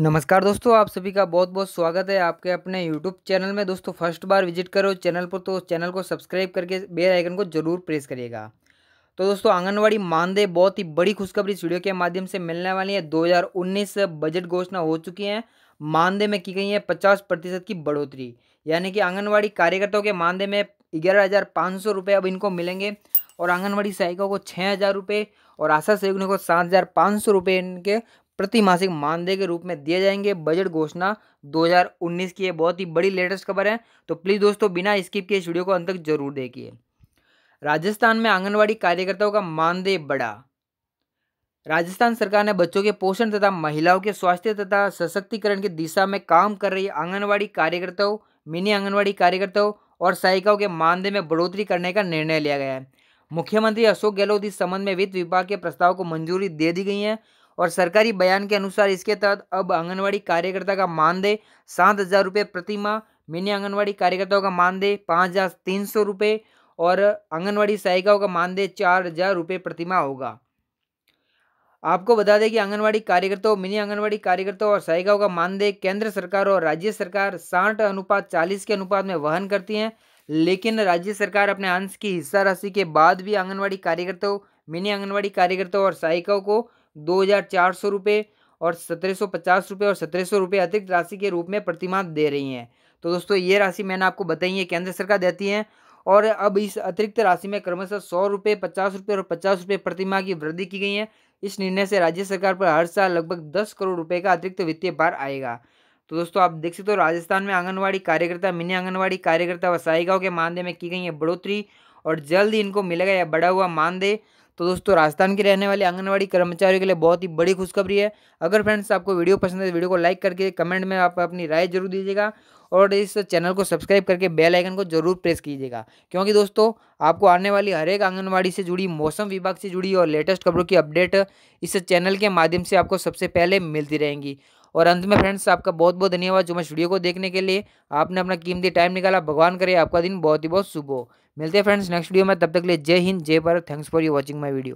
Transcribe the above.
नमस्कार दोस्तों आप सभी का बहुत बहुत स्वागत है आपके अपने यूट्यूब चैनल में दोस्तों फर्स्ट बार विजिट करो चैनल पर तो चैनल को सब्सक्राइब करके बेल आइकन को जरूर प्रेस करिएगा तो दोस्तों आंगनवाड़ी मानदेय बहुत ही बड़ी खुशखबरी इस वीडियो के माध्यम से मिलने वाली है 2019 बजट घोषणा हो चुकी है मानदेय में की गई है पचास प्रतिशत की बढ़ोतरी यानी कि आंगनबाड़ी कार्यकर्ताओं के मानदेय में ग्यारह हज़ार पाँच सौ रुपये अब इनको मिलेंगे और आंगनबाड़ी सहायिकाओं को छः हज़ार रुपये और आशा सहयोगियों को सात हज़ार पाँच सौ रुपये इनके प्रतिमासिक मानदेय के रूप में दिए जाएंगे बजट घोषणा 2019 की है बहुत ही बड़ी लेटेस्ट खबर है तो प्लीज़ दोस्तों बिना स्किप किए इस वीडियो को अंत तक जरूर देखिए राजस्थान में आंगनबाड़ी कार्यकर्ताओं का मानदेय बढ़ा राजस्थान सरकार ने बच्चों के पोषण तथा महिलाओं के स्वास्थ्य तथा सशक्तिकरण की दिशा में काम कर रही आंगनबाड़ी कार्यकर्ताओं मिनी आंगनबाड़ी कार्यकर्ताओं और सहायिकाओं के मानदेय में बढ़ोतरी करने का निर्णय लिया गया है मुख्यमंत्री अशोक गहलोत इस संबंध में वित्त विभाग के प्रस्ताव को मंजूरी दे दी गई है और सरकारी बयान के अनुसार इसके तहत अब आंगनवाड़ी कार्यकर्ता का मानदेय सात हज़ार रुपये प्रतिमा मिनी आंगनवाड़ी कार्यकर्ताओं का मानदेय पाँच हज़ार तीन सौ रुपये और आंगनवाड़ी सहायिकाओं का मानदेय चार हज़ार रुपये प्रतिमा होगा आपको बता दें कि आंगनवाड़ी कार्यकर्ताओं मिनी आंगनवाड़ी कार्यकर्ताओं और सहायिकाओं का मानदेय केंद्र सरकार और राज्य सरकार साठ अनुपात चालीस के अनुपात में वहन करती हैं लेकिन राज्य सरकार अपने अंश की हिस्सा राशि के बाद भी आंगनवाड़ी कार्यकर्ताओं मिनी आंगनवाड़ी कार्यकर्ताओं और सहायिकाओं को दो हज़ार चार सौ रुपये और सत्रह सौ पचास रुपये और सत्रह सौ रुपये अतिरिक्त राशि के रूप में प्रतिमाह दे रही हैं तो दोस्तों ये राशि मैंने आपको बताई है केंद्र सरकार देती है और अब इस अतिरिक्त राशि में क्रमशः सौ रुपये पचास रुपये और पचास रुपये प्रतिमाह की वृद्धि की गई है इस निर्णय से राज्य सरकार पर हर साल लगभग दस करोड़ रुपये का अतिरिक्त वित्तीय भार आएगा तो दोस्तों आप देख सकते हो राजस्थान में आंगनवाड़ी कार्यकर्ता मिनी आंगनवाड़ी कार्यकर्ता व सहायिकाओं के मानदेय में की गई है बढ़ोतरी और जल्द ही इनको मिलेगा यह बढ़ा हुआ मानदेय तो दोस्तों राजस्थान के रहने वाले आंगनबाड़ी कर्मचारियों के लिए बहुत ही बड़ी खुशखबरी है अगर फ्रेंड्स आपको वीडियो पसंद है तो वीडियो को लाइक करके कमेंट में आप अपनी राय जरूर दीजिएगा और इस चैनल को सब्सक्राइब करके बेल आइकन को जरूर प्रेस कीजिएगा क्योंकि दोस्तों आपको आने वाली हर एक आंगनबाड़ी से जुड़ी मौसम विभाग से जुड़ी और लेटेस्ट खबरों की अपडेट इस चैनल के माध्यम से आपको सबसे पहले मिलती रहेंगी और अंत में फ्रेंड्स आपका बहुत बहुत धन्यवाद जो मैं वीडियो को देखने के लिए आपने अपना कीमती टाइम निकाला भगवान करे आपका दिन बहुत ही बहुत शुभ हो मिलते हैं फ्रेंड्स नेक्स्ट वीडियो में तब तक के लिए जय हिंद जय Bharat thanks for you watching my video